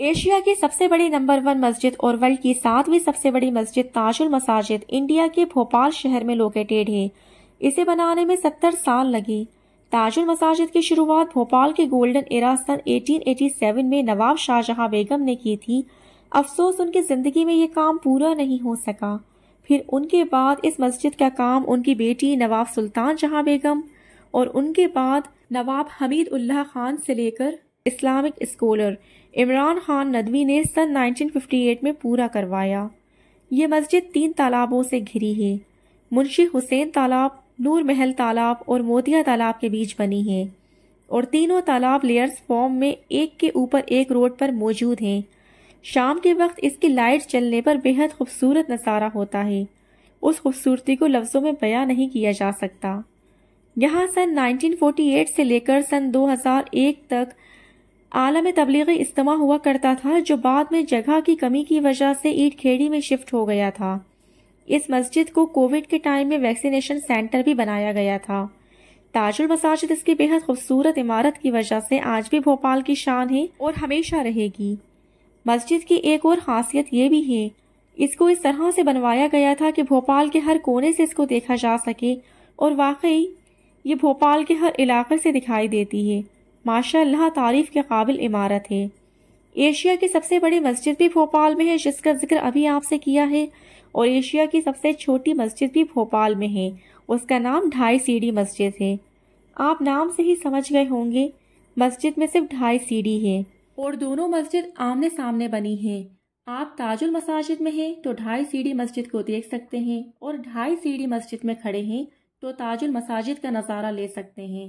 Asia की सबसे बड़ी नंबर वन मस्जिद और वर्ल्ड की सातवीं सबसे बड़ी मस्जिद ताजुल मसाजिद इंडिया के भोपाल शहर में लोकेटेड है इसे बनाने में सत्तर साल लगे ताजुल मसाजिद की शुरुआत भोपाल के गोल्डन एरा सन 1887 में नवाब शाहजहां बेगम ने की थी अफसोस उनकी जिंदगी में ये काम पूरा नहीं हो सका फिर उनके बाद इस मस्जिद का काम उनकी बेटी नवाब सुल्तान जहां बेगम और उनके बाद नवाब हमीद उल्लाह खान से लेकर इस्लामिक स्कॉलर इमरान खान नदवी ने सन 1958 में पूरा करवाया ये मस्जिद तीन तालाबों से घिरी है मुंशी हुसैन तालाब नूर महल तालाब और मोतिया तालाब के बीच बनी है और तीनों तालाब लेयर्स फॉर्म में एक के ऊपर एक रोड पर मौजूद हैं शाम के वक्त इसकी लाइट चलने पर बेहद खूबसूरत नज़ारा होता है उस खूबसूरती को लफ्ज़ों में बयां नहीं किया जा सकता यहाँ सन 1948 से लेकर सन 2001 तक आलम तबलीगी इज्तम हुआ करता था जो बाद में जगह की कमी की वजह से ईट खेड़ी में शिफ्ट हो गया था इस मस्जिद को कोविड के टाइम में वैक्सीनेशन सेंटर भी बनाया गया था ताजुल मसाजिद इसकी बेहद खूबसूरत इमारत की वजह से आज भी भोपाल की शान है और हमेशा रहेगी मस्जिद की एक और खासियत ये भी है इसको इस तरह से बनवाया गया था कि भोपाल के हर कोने से इसको देखा जा सके और वाकई ये भोपाल के हर इलाके से दिखाई देती है माशाल्लाह तारीफ के काबिल इमारत है एशिया की सबसे बड़ी मस्जिद भी भोपाल में है जिसका जिक्र अभी आपसे किया है और एशिया की सबसे छोटी मस्जिद भी भोपाल में है उसका नाम ढाई सीढ़ी मस्जिद है आप नाम से ही समझ गए होंगे मस्जिद में सिर्फ ढाई सीढ़ी है और दोनों मस्जिद आमने सामने बनी है आप ताजुल मसाजिद में हैं तो ढाई सीढ़ी मस्जिद को देख सकते हैं और ढाई सीढ़ी मस्जिद में खड़े हैं तो ताजुल मसाजिद का नज़ारा ले सकते हैं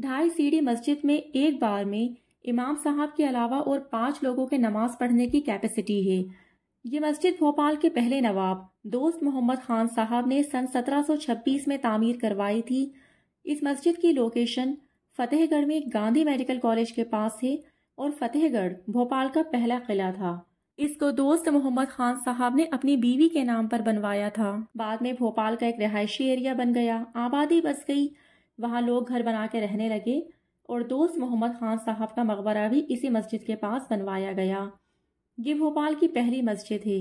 ढाई सीढ़ी मस्जिद में एक बार में इमाम साहब के अलावा और पांच लोगों के नमाज पढ़ने की कैपेसिटी है ये मस्जिद भोपाल के पहले नवाब दोस्त मोहम्मद खान साहब ने सन 1726 में तामीर करवाई थी इस मस्जिद की लोकेशन फतेहगढ़ में गांधी मेडिकल कॉलेज के पास है और फतेहगढ़ भोपाल का पहला किला था इसको दोस्त मोहम्मद खान साहब ने अपनी बीवी के नाम पर बनवाया था बाद में भोपाल का एक रिहायशी एरिया बन गया आबादी बस गई वहाँ लोग घर बना के रहने लगे और दोस्त मोहम्मद खान साहब का मकबरा भी इसी मस्जिद के पास बनवाया गया ये भोपाल की पहली मस्जिद है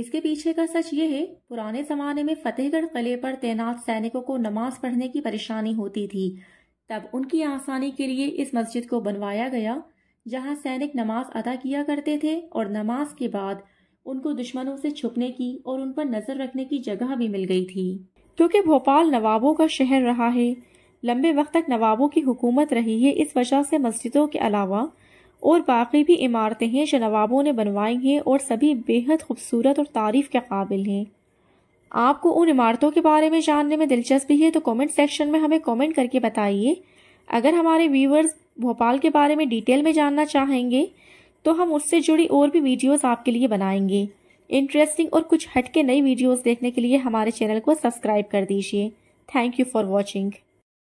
इसके पीछे का सच ये है पुराने जमाने में फतेहगढ़ किले पर तैनात सैनिकों को नमाज पढ़ने की परेशानी होती थी तब उनकी आसानी के लिए इस मस्जिद को बनवाया गया जहां सैनिक नमाज अदा किया करते थे और नमाज के बाद उनको दुश्मनों से छुपने की और उन पर नजर रखने की जगह भी मिल गई थी क्योंकि भोपाल नवाबों का शहर रहा है लंबे वक्त तक नवाबों की हुकूमत रही है इस वजह से मस्जिदों के अलावा और बाकी भी इमारतें हैं जो नवाबों ने बनवाई हैं और सभी बेहद खूबसूरत और तारीफ़ के काबिल हैं आपको उन इमारतों के बारे में जानने में दिलचस्पी है तो कमेंट सेक्शन में हमें कमेंट करके बताइए अगर हमारे व्यूवर्स भोपाल के बारे में डिटेल में जानना चाहेंगे तो हम उससे जुड़ी और भी वीडियोस आपके लिए बनाएंगे इंटरेस्टिंग और कुछ हटके नई वीडियोस देखने के लिए हमारे चैनल को सब्सक्राइब कर दीजिए थैंक यू फॉर वॉचिंग